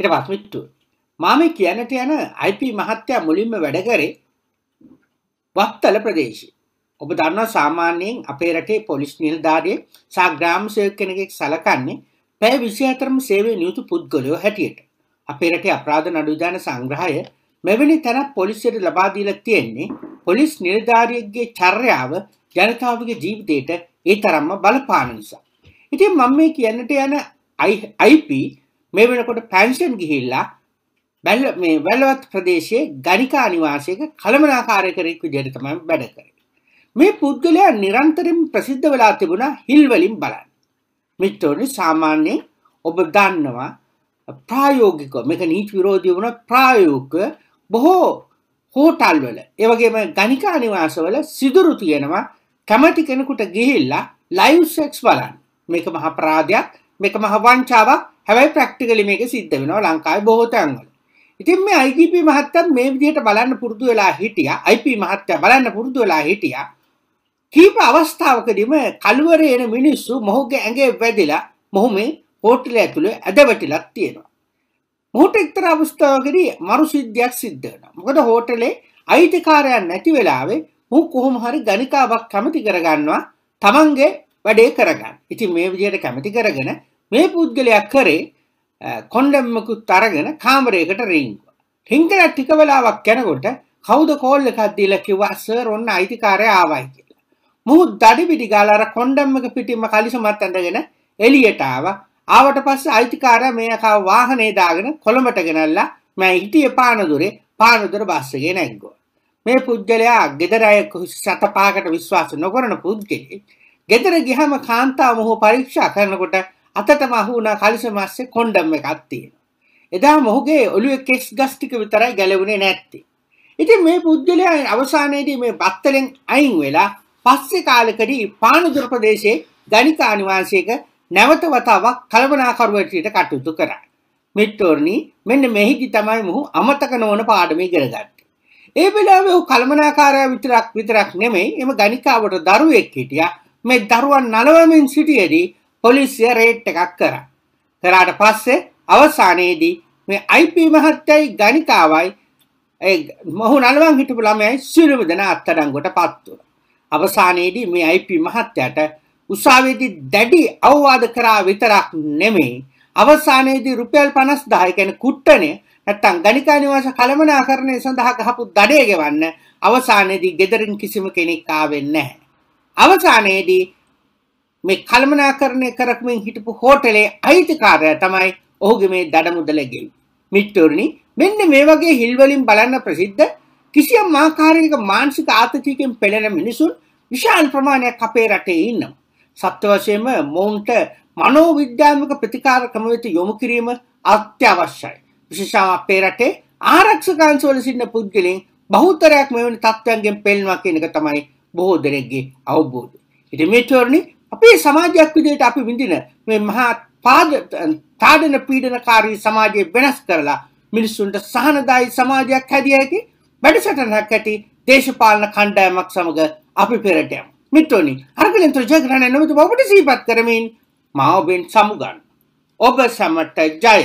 හිටපත් මිට්ටු. මම කියන්නට යන IP මහත්තයා මුලින්ම වැඩ කරේ වත්තල ප්‍රදේශයේ. ඔබ දන්නවා සාමාන්‍යයෙන් අපේ රටේ පොලිස් නිලධාරියෙක් සහ ග්‍රාම සේවක කෙනෙක් සැලකන්නේ පැය 24ම සේවයේ නියුතු පුද්ගලයෝ හැටියට. අපේ රටේ අපරාධ නඩුදාන සංග්‍රහය මෙවැනි තැනක් පොලිසියට ලබා දීලා තියෙන්නේ පොලිස් නිලධාරියෙක්ගේ චර්යාව ජනතාවගේ ජීවිතයට ඒ තරම්ම බලපාන නිසා. ඉතින් මම මේ කියන්නට යන IP මේ වෙනකොට පැන්ෂන් ගිහිල්ලා බැල්ල මේ වැල්ලවත් ප්‍රදේශයේ ගණිකා නිවාසයක කළමනාකාරකරෙක් විදිහට තමයි වැඩ කරේ. මේ පුද්ගලයා නිරන්තරයෙන් ප්‍රසිද්ධ වෙලා තිබුණා හිල් වලින් බලන්න. මිත්‍රෝනි සාමාන්‍යයෙන් ඔබ දන්නවා ප්‍රායෝගිකව මේක නීති විරෝධී වුණ ප්‍රායෝගික බොහෝ හෝටල් වල ඒ වගේම ගණිකා නිවාසවල සිදුරු තියෙනවා කැමති කෙනෙකුට ගිහිල්ලා ලයිව් සෙක්ස් බලන්න. මේක මහා අපරාධයක්, මේක මහා වංචාවක්, හැබැයි ප්‍රැක්ටිකලි මේක සිද්ධ වෙනවා ලංකාවේ බොහෝ තැන්වල. ඉතින් මේ IGP මහත්තයත් මේ විදිහට බලන්න පුරුදු වෙලා හිටියා. IP මහත්තයා බලන්න පුරුදු වෙලා හිටියා. කීප අවස්ථාවකදීම කළුවරේ එන මිනිස්සු මොහුගේ ඇඟේ වැදිලා මොහු මේ හෝටලය ඇතුලේ ඇදවැටිලා තියෙනවා. මොහුට එක්තරා අවස්ථාවකදී මරුසිද්ධියක් සිද්ධ වෙනවා. මොකද හෝටලේ අයිතිකාරයන් නැති වෙලාවේ මොහු කොහොම හරි ගණිකාවක් කැමති කරගන්නවා තමන්ගේ වැඩේ කරගන්න. ඉතින් මේ විදිහට කැමති කරගෙන මේ පුද්ගලයා කරේ කොන්ඩම්මකුත් අරගෙන කාමරයකට රිංගුවා. රිංගලා ටික වෙලාවක් යනකොට කවුද කෝල් එකක් දීලා කිව්වා සර් ඔන්න අයිතිකාරය ආවයි කියලා. මොහු දඩිබිඩි ගාලා අර කොන්ඩම් එක පිටින්ම කලිසමත් ඇඳගෙන එළියට ආවා. ආවට පස්සේ අයිතිකාරයා මේකව වාහනේ දාගෙන කොළඹට ගෙනල්ලා මම හිටියේ පානදුරේ පානදුර බස් එකේ නැංගුවා. මේ පුද්ගලයා ගෙදර අය සත පහකට විශ්වාස නොකරන පුද්ගලෙක්. ගෙදර ගිහම කාන්තාව මොහු පරීක්ෂා කරනකොට අතට මහුණා කලිස මස්සේ කොණ්ඩම් එකක් තියෙනවා. එදා මොහුගේ ඔළුවේ කෙස් ගස් ටික විතරයි ගැලවුණේ නැත්තේ. ඉතින් මේ පුද්ගලයා අවසානයේදී මේ බත්තලෙන් අයින් වෙලා පස්සේ කාලෙකදී පානදුර ප්‍රදේශයේ ගණිකා නිවාසයක නැවත වතාවක් කළමනාකරුවටියට කටයුතු කරා. මිත්‍රෝනි මෙන්න මෙහිදී තමයි මොහු අමතක නොවන පාඩම ඉගෙන ගත්තේ. ඒ වෙලාවේ ඔහු කළමනාකාරයා විතරක් විතරක් නෙමෙයි එම ගණිකාවට දරුවෙක් හිටියා. මේ දරුවන් නලවමින් සිටියේදී පොලිසිය රේට් එකක් කරා. කරාට පස්සේ අවසානයේදී මේ IP මහත්තයයි ගණිකාවයි ඒ මොහු නලවන් හිටපු ළමයයි සියලුම දෙනා අත්අඩංගුවට පත් වුණා. අවසානයේදී මේ IP මහත්තයාට උසාවියේදී දැඩි අවවාද කරා විතරක් නෙමෙයි අවසානයේදී රුපියල් 50000 කියන්නේ කුට්ටනේ නැත්තම් ගණිකා නිවාස කළමනාකරණය සඳහා ගහපු දඩේ ගෙවන්න අවසානයේදී gederin කිසිම කෙනෙක් ආවෙන්නේ නැහැ. අවසානයේදී මේ කළමනාකරණය කරකමින් හිටපු හෝටලේ අයිතිකාරයා තමයි ඔහුගේ මේ දඩමුදල ගෙවි. මිත්‍රෝනි මෙන්න මේ වගේ හිල් වලින් බලන්න ප්‍රසිද්ධ කිසියම් ආකාරයක මානසික ආතතියකින් පෙළෙන මිනිසුන් විශාල ප්‍රමාණයක් අපේ රටේ ඉන්නවා. සත්‍ය වශයෙන්ම මොවුන්ට මනෝවිද්‍යාත්මක ප්‍රතිකාර ක්‍රම වෙත යොමු කිරීම අත්‍යවශ්‍යයි. විශේෂයෙන්ම අපේ රටේ ආරක්ෂක අංශවල සිටින පුද්ගලයන් බහුතරයක් මෙවැනි තත්ත්වයන්ගෙන් පෙළෙනවා කියන එක තමයි බොහෝ දෙනෙක්ගේ අවබෝධය. ඉතින් මේ චෝරණි අපේ සමාජයක් විදිහට අපි විඳින මේ මහා පාද තාඩන පීඩනකාරී සමාජය වෙනස් කරලා මිනිස්සුන්ට සහනදායි සමාජයක් හැදිය හැකි වැඩසටහනක් ඇති දේශපාලන කණ්ඩායමක් සමග අපි පෙරට යමු. මිත්‍රෝනි, අරගලෙන්තර ජයග්‍රහණය නොමැති බවට සිහිපත් කරමින් මා ඔබෙන් සමුගන්. ඔබ සමට ජය.